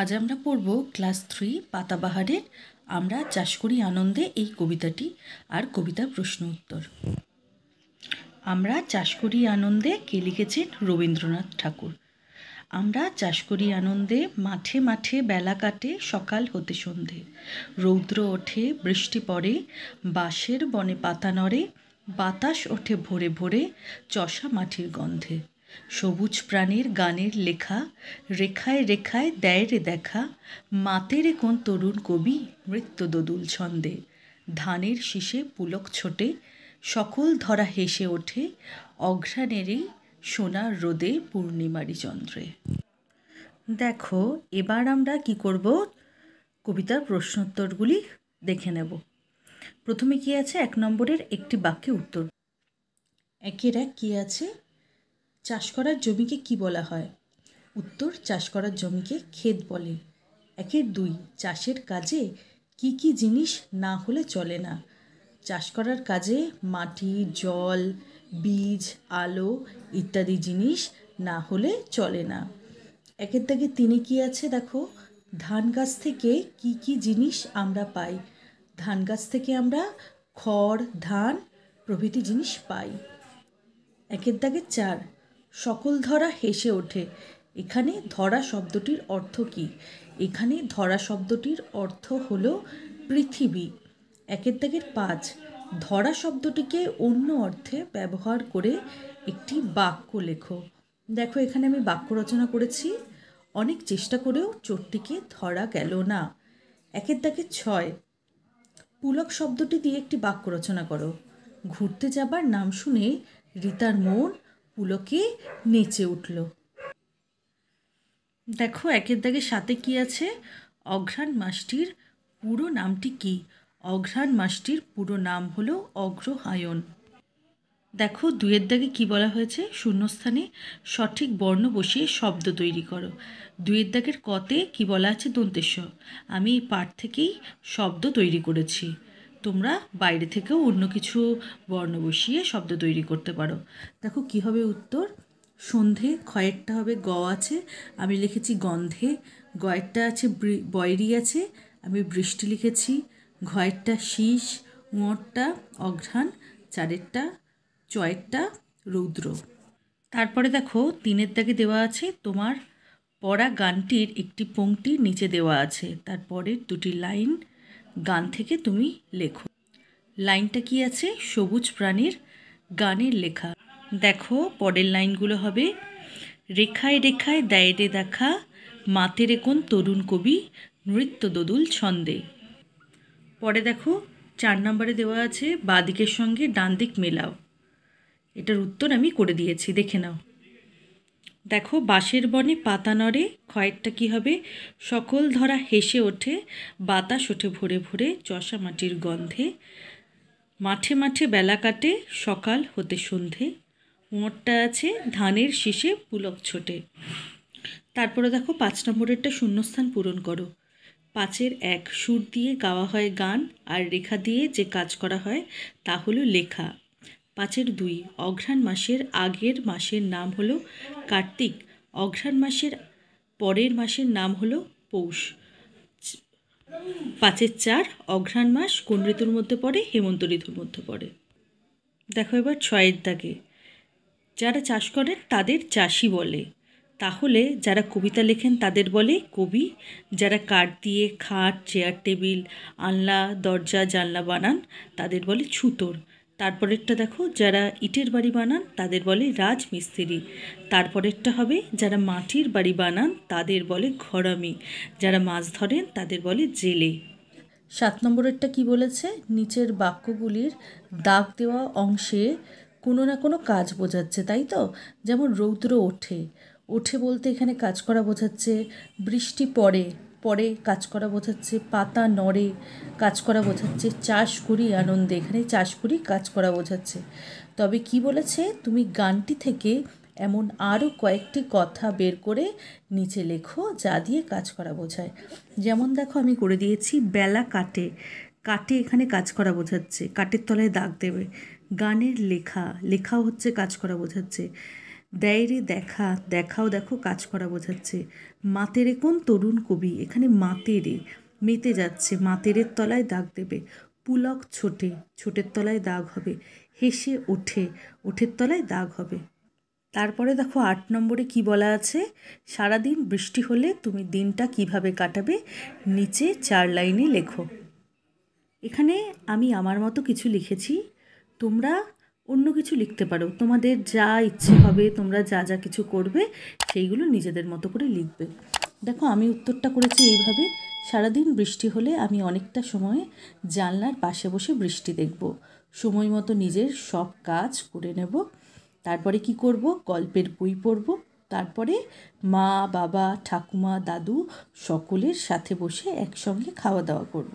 আজ আমরা পড়ব ক্লাস থ্রি পাতাবাহারের আমরা চাষ করি আনন্দে এই কবিতাটি আর কবিতার প্রশ্ন উত্তর আমরা চাষ করি আনন্দে কে লিখেছেন রবীন্দ্রনাথ ঠাকুর আমরা চাষ করি আনন্দে মাঠে মাঠে বেলা কাটে সকাল হতে সন্ধে রৌদ্র ওঠে বৃষ্টি পড়ে বাঁশের বনে পাতা নড়ে বাতাস ওঠে ভোরে ভোরে চষা মাটির গন্ধে সবুজ প্রাণীর গানের লেখা রেখায় রেখায় দেয় রে দেখা মাতেরে কোন তরুণ কবি মৃত্যুদোদুল ছন্দে ধানের শীষে পুলক ছোটে সকল ধরা হেসে ওঠে অঘ্রাণেরই সোনার রোদে পূর্ণিমারি চন্দ্রে দেখো এবার আমরা কি করব কবিতার প্রশ্নোত্তরগুলি দেখে নেব প্রথমে কি আছে এক নম্বরের একটি বাক্যে উত্তর একের এক কী আছে চাষ করার জমিকে কি বলা হয় উত্তর চাষ করার জমিকে ক্ষেত বলে একের দুই চাষের কাজে কি কি জিনিস না হলে চলে না চাষ করার কাজে মাটি জল বীজ আলো ইত্যাদি জিনিস না হলে চলে না একের দাগে তিনি কি আছে দেখো ধান গাছ থেকে কি কি জিনিস আমরা পাই ধান গাছ থেকে আমরা খড় ধান প্রভৃতি জিনিস পাই একের দাগে চার সকল ধরা হেসে ওঠে এখানে ধরা শব্দটির অর্থ কি এখানে ধরা শব্দটির অর্থ হল পৃথিবী একের দাগের পাঁচ ধরা শব্দটিকে অন্য অর্থে ব্যবহার করে একটি বাক্য লেখো দেখো এখানে আমি বাক্য রচনা করেছি অনেক চেষ্টা করেও চোরটিকে ধরা গেল না একের দাগে ছয় পুলক শব্দটি দিয়ে একটি বাক্য রচনা করো ঘুরতে যাবার নাম শুনে রীতার মন পুলকে নেচে উঠল দেখো একের দাগে সাথে কি আছে অঘ্রাণ মাসটির পুরো নামটি কি অঘ্রাণ মাসটির পুরো নাম হলো অগ্রহায়ণ দেখো দুয়ের দাগে কি বলা হয়েছে শূন্যস্থানে সঠিক বর্ণ বসিয়ে শব্দ তৈরি করো দুয়ের দাগের কতে কি বলা আছে দন্তেশ্বর আমি এই পাঠ থেকেই শব্দ তৈরি করেছি তোমরা বাইরে থেকেও অন্য কিছু বর্ণ বসিয়ে শব্দ তৈরি করতে পারো দেখো কি হবে উত্তর সন্ধে খয়েরটা হবে গ আছে আমি লিখেছি গন্ধে গয়েরটা আছে বয়রি আছে আমি বৃষ্টি লিখেছি ঘয়েরটা শীষ উঁয়রটা অঘ্রাণ চারেরটা চয়েরটা রৌদ্র তারপরে দেখো তিনের দাগে দেওয়া আছে তোমার পড়া গানটির একটি পংক্তি নিচে দেওয়া আছে তারপরে দুটি লাইন গান থেকে তুমি লেখো লাইনটা কি আছে সবুজ প্রাণীর গানের লেখা দেখো পরের লাইনগুলো হবে রেখায় রেখায় দেয় রে দেখা মাতে রেকন তরুণ কবি নৃত্য দদুল ছন্দে পরে দেখো চার নম্বরে দেওয়া আছে বাদিকের সঙ্গে ডান দিক মেলাও এটার উত্তর আমি করে দিয়েছি দেখে নাও দেখো বাঁশের বনে পাতা নড়ে খয়েরটা কী হবে সকল ধরা হেসে ওঠে বাতাস ওঠে ভরে ভরে চষা মাটির গন্ধে মাঠে মাঠে বেলা কাটে সকাল হতে সন্ধে মোটটা আছে ধানের শীষে পুলক ছোটে তারপরে দেখো পাঁচ নম্বরেরটা শূন্যস্থান পূরণ করো পাঁচের এক সুর দিয়ে গাওয়া হয় গান আর রেখা দিয়ে যে কাজ করা হয় তা হলো লেখা পাঁচের দুই অঘ্রাণ মাসের আগের মাসের নাম হলো কার্তিক অঘ্রাণ মাসের পরের মাসের নাম হলো পৌষ পাঁচের চার অঘ্রাণ মাস কোন ঋতুর মধ্যে পড়ে হেমন্ত ঋতুর মধ্যে পড়ে দেখো এবার ছয়ের দাগে যারা চাষ করেন তাদের চাষি বলে তাহলে যারা কবিতা লেখেন তাদের বলে কবি যারা কাঠ দিয়ে খাট চেয়ার টেবিল আলনা দরজা জানলা বানান তাদের বলে ছুতোর তারপরেরটা দেখো যারা ইটের বাড়ি বানান তাদের বলে রাজমিস্ত্রি তারপরেরটা হবে যারা মাটির বাড়ি বানান তাদের বলে ঘরামি যারা মাছ ধরেন তাদের বলে জেলে সাত নম্বরেরটা কি বলেছে নিচের বাক্যগুলির দাগ দেওয়া অংশে কোনো না কোনো কাজ বোঝাচ্ছে তাই তো যেমন রৌদ্র ওঠে ওঠে বলতে এখানে কাজ করা বোঝাচ্ছে বৃষ্টি পড়ে পরে কাজ করা বোঝাচ্ছে পাতা নড়ে কাজ করা বোঝাচ্ছে চাষ করি আনন্দে এখানে চাষ করি কাজ করা বোঝাচ্ছে তবে কি বলেছে তুমি গানটি থেকে এমন আরও কয়েকটি কথা বের করে নিচে লেখো যা দিয়ে কাজ করা বোঝায় যেমন দেখো আমি করে দিয়েছি বেলা কাটে কাটে এখানে কাজ করা বোঝাচ্ছে কাটের তলায় দাগ দেবে গানের লেখা লেখাও হচ্ছে কাজ করা বোঝাচ্ছে ডায়েরি দেখা দেখাও দেখো কাজ করা বোঝাচ্ছে মাতেরে কোন তরুণ কবি এখানে মাতেরে মেতে যাচ্ছে মাতেরের তলায় দাগ দেবে পুলক ছোটে ছোটের তলায় দাগ হবে হেসে ওঠে ওঠের তলায় দাগ হবে তারপরে দেখো আট নম্বরে কি বলা আছে সারাদিন বৃষ্টি হলে তুমি দিনটা কিভাবে কাটাবে নিচে চার লাইনে লেখো এখানে আমি আমার মতো কিছু লিখেছি তোমরা অন্য কিছু লিখতে পারো তোমাদের যা ইচ্ছে হবে তোমরা যা যা কিছু করবে সেইগুলো নিজেদের মতো করে লিখবে দেখো আমি উত্তরটা করেছি এইভাবে সারাদিন বৃষ্টি হলে আমি অনেকটা সময়ে জানলার পাশে বসে বৃষ্টি দেখব সময় মতো নিজের সব কাজ করে নেব তারপরে কি করব গল্পের বই পড়ব তারপরে মা বাবা ঠাকুমা দাদু সকলের সাথে বসে একসঙ্গে খাওয়া দাওয়া করব